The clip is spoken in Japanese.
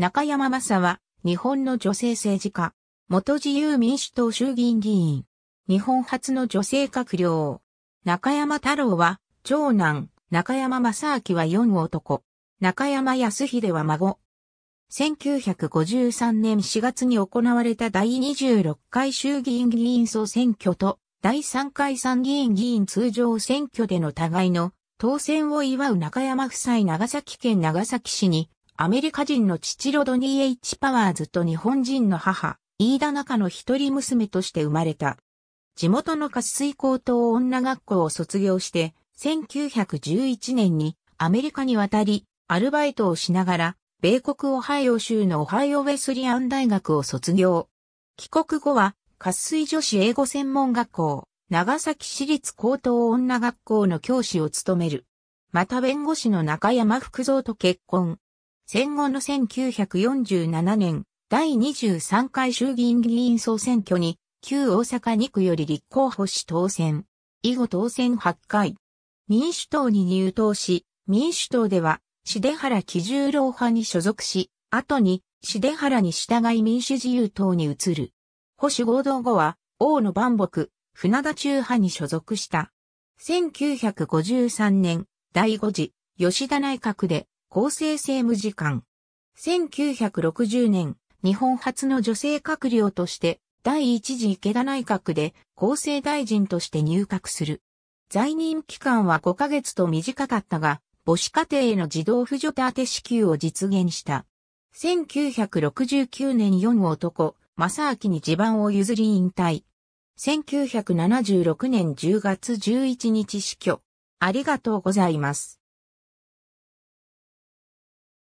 中山正は、日本の女性政治家、元自由民主党衆議院議員、日本初の女性閣僚、中山太郎は、長男、中山正明は4男、中山康秀は孫。1953年4月に行われた第26回衆議院議員総選挙と第3回参議院議員通常選挙での互いの当選を祝う中山夫妻長崎県長崎市にアメリカ人の父ロドニー・エイチ・パワーズと日本人の母、飯田中の一人娘として生まれた。地元の活水高等女学校を卒業して、1911年にアメリカに渡り、アルバイトをしながら、米国オハイオ州のオハイオウェスリアン大学を卒業。帰国後は、活水女子英語専門学校、長崎市立高等女学校の教師を務める。また弁護士の中山福蔵と結婚。戦後の1947年、第23回衆議院議員総選挙に、旧大阪2区より立候補し当選。以後当選8回。民主党に入党し、民主党では、重原喜十郎派に所属し、後に、重原に従い民主自由党に移る。保守合同後は、大野万木、船田中派に所属した。1953年、第5次、吉田内閣で、厚生政務次官。1960年、日本初の女性閣僚として、第一次池田内閣で厚生大臣として入閣する。在任期間は5ヶ月と短かったが、母子家庭への児童扶助手当支給を実現した。1969年4男、正明に地盤を譲り引退。1976年10月11日死去。ありがとうございます。